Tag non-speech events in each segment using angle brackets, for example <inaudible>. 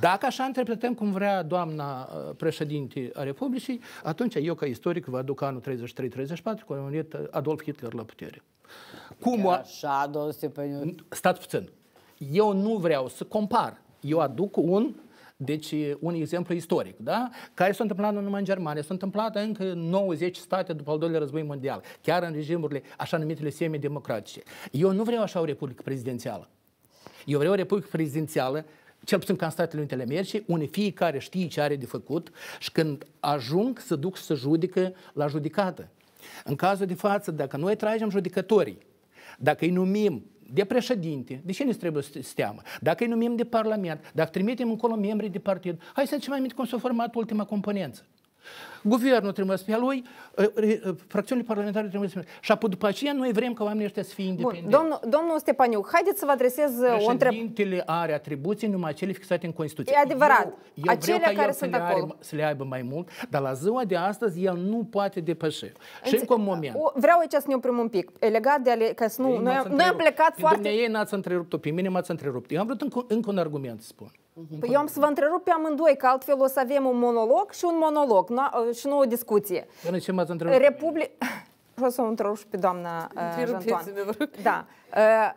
Dacă așa interpretăm cum vrea doamna uh, președinte a Republicii, atunci eu ca istoric vă aduc anul 33-34, când a Adolf Hitler la putere. Cum Chiar așa, domnul Stepeniu? Stați puțin. Eu nu vreau să compar. Eu aduc un deci, un exemplu istoric, da? Care s-a întâmplat nu numai în Germania, s-a întâmplat încă în 90 state după al doilea război mondial, chiar în regimurile așa numitele democratice. Eu nu vreau așa o republică prezidențială. Eu vreau o republică prezidențială cel puțin ca în Statele Unite ale Americii, unde fiecare știe ce are de făcut și când ajung să duc să judică la judecată. În cazul de față, dacă noi tragem judecătorii, dacă îi numim de președinte, de ce ne trebuie să teamă? Dacă îi numim de parlament, dacă trimitem încolo membrii de partid, hai să ne mai minte cum s-a format ultima componență. Guvernul trebuie să fie lui, ă, ă, fracțiunile parlamentare trebuie să fie. Și apoi după aceea noi vrem ca oamenii ăștia să fie independenți. Domnul, domnul Stepaniuc, haideți să vă adresez ă, o întrebare. Președintele are atribuții numai cele fixate în Constituție. E adevărat. Eu, eu Acelea vreau ca care el sunt să, acolo. Le are, să le aibă mai mult, dar la ziua de astăzi el nu poate depăși. și încă un moment. Vreau aici să ne oprim un pic. Legat de ale, să nu, noi, noi am plecat foarte... Ei n-ați întrerupt-o, pe mine m-ați întrerupt. Eu am vrut încă, încă un argument să spun. Păi, păi eu am să vă întrerup pe amândoi, că altfel o să avem un monolog și un monolog nu? Uh, și nu o discuție. Până ce m-ați întrerupt? Republi... O <laughs> să o întrerup și pe doamna uh, Da. Uh,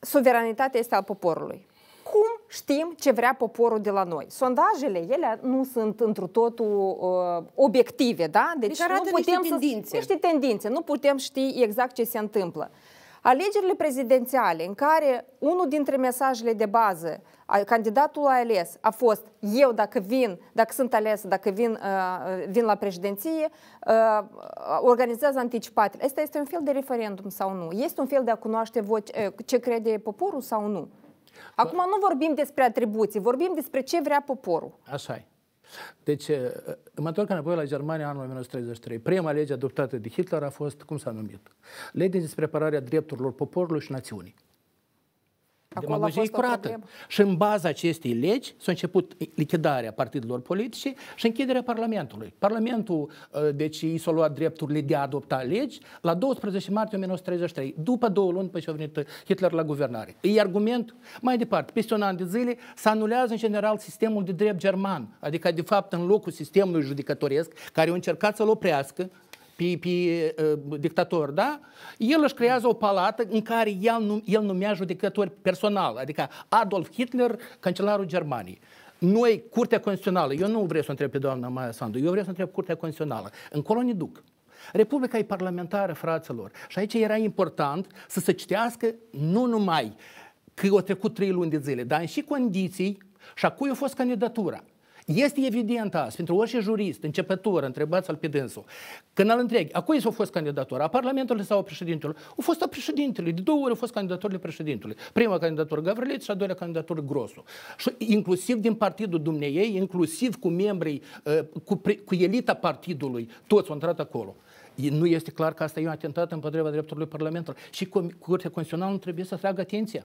suveranitatea este al poporului. Cum știm ce vrea poporul de la noi? Sondajele, ele nu sunt întru totul uh, obiective, da? Deci, deci nu putem niște tendințe. Să, niște tendințe. Nu putem ști exact ce se întâmplă. Alegerile prezidențiale în care unul dintre mesajele de bază a candidatul ales a fost eu dacă vin, dacă sunt ales, dacă vin, uh, vin la președinție, uh, organizează anticipațiile. Asta este un fel de referendum sau nu? Este un fel de a cunoaște voce, uh, ce crede poporul sau nu? Acum nu vorbim despre atribuții, vorbim despre ce vrea poporul. Așa e. Deci, uh, uh, mă întorc înapoi la Germania anul 1933. Prima lege adoptată de Hitler a fost, cum s-a numit, lege despre prepararea drepturilor poporului și națiunii. Demagogie e curată. Și în baza acestei legi s-a început lichidarea partidelor politice și închiderea Parlamentului. Parlamentul, ă, deci, i s-a luat drepturile de a adopta legi la 12 martie 1933, după două luni pe ce a venit Hitler la guvernare. E argument, mai departe, peste un an de zile, se anulează în general sistemul de drept german, adică, de fapt, în locul sistemului judecătoresc, care a încercat să-l oprească, pe, pe uh, dictator, da? El își creează o palată în care el, num, el numea judecători personal, adică Adolf Hitler, cancelarul Germaniei. Noi, Curtea Constituțională, eu nu vreau să întreb pe doamna Maia Sandu, eu vreau să întreb Curtea Constituțională. Încolo ne duc. Republica e parlamentară, fraților. Și aici era important să se citească nu numai că au trecut trei luni de zile, dar și condiții și a cui a fost candidatura. Este evident azi, pentru orice jurist, începător, întrebați-l pe dânsul, când îl întreg, a cui s-a fost candidator? A Parlamentului sau a președintelui? Au fost a președintelui. De două ori a fost candidaturile președintelui. Prima candidatură Gavriliț și a doilea candidatură Grosu. Și inclusiv din partidul dumneiei, inclusiv cu membrii, uh, cu, cu elita partidului, toți au intrat acolo. Nu este clar că asta e un atentat împotriva drepturilor parlamentului. Și Curtea Constituțională nu trebuie să tragă atenția.